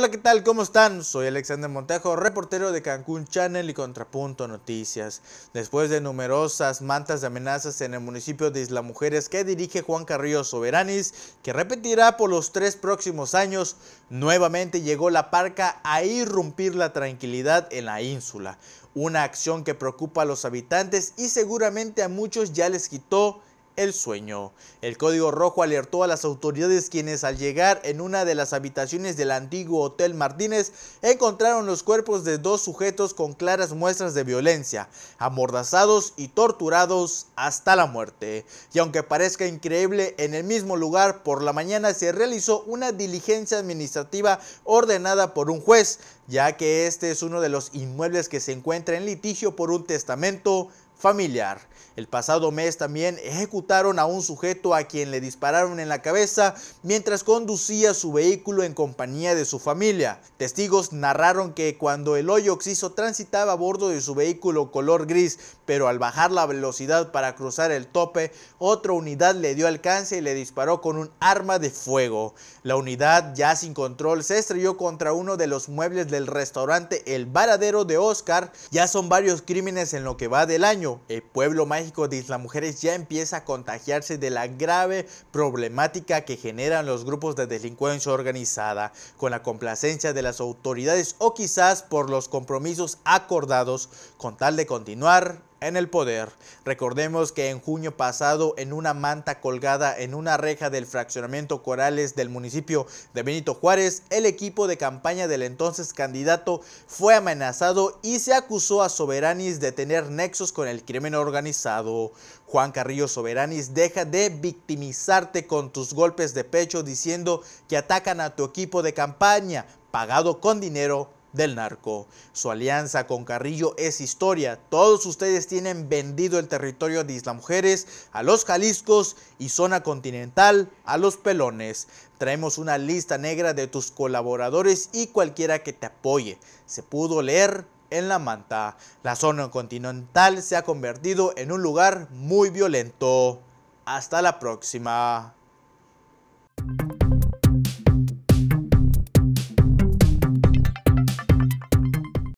Hola, ¿qué tal? ¿Cómo están? Soy Alexander Montejo, reportero de Cancún Channel y Contrapunto Noticias. Después de numerosas mantas de amenazas en el municipio de Isla Mujeres que dirige Juan Carrillo Soberanis, que repetirá por los tres próximos años, nuevamente llegó la parca a irrumpir la tranquilidad en la ínsula. Una acción que preocupa a los habitantes y seguramente a muchos ya les quitó el sueño. El código rojo alertó a las autoridades quienes al llegar en una de las habitaciones del antiguo Hotel Martínez encontraron los cuerpos de dos sujetos con claras muestras de violencia, amordazados y torturados hasta la muerte. Y aunque parezca increíble, en el mismo lugar por la mañana se realizó una diligencia administrativa ordenada por un juez, ya que este es uno de los inmuebles que se encuentra en litigio por un testamento familiar. El pasado mes también ejecutaron a un sujeto a quien le dispararon en la cabeza mientras conducía su vehículo en compañía de su familia. Testigos narraron que cuando el hoyo oxiso transitaba a bordo de su vehículo color gris, pero al bajar la velocidad para cruzar el tope, otra unidad le dio alcance y le disparó con un arma de fuego. La unidad, ya sin control, se estrelló contra uno de los muebles del restaurante El Varadero de Oscar. Ya son varios crímenes en lo que va del año el pueblo mágico de Isla Mujeres ya empieza a contagiarse de la grave problemática que generan los grupos de delincuencia organizada, con la complacencia de las autoridades o quizás por los compromisos acordados con tal de continuar en el poder. Recordemos que en junio pasado, en una manta colgada en una reja del fraccionamiento Corales del municipio de Benito Juárez, el equipo de campaña del entonces candidato fue amenazado y se acusó a Soberanis de tener nexos con el crimen organizado. Juan Carrillo Soberanis deja de victimizarte con tus golpes de pecho diciendo que atacan a tu equipo de campaña, pagado con dinero del narco. Su alianza con Carrillo es historia. Todos ustedes tienen vendido el territorio de Isla Mujeres a los Jaliscos y zona continental a los pelones. Traemos una lista negra de tus colaboradores y cualquiera que te apoye. Se pudo leer en la manta. La zona continental se ha convertido en un lugar muy violento. Hasta la próxima.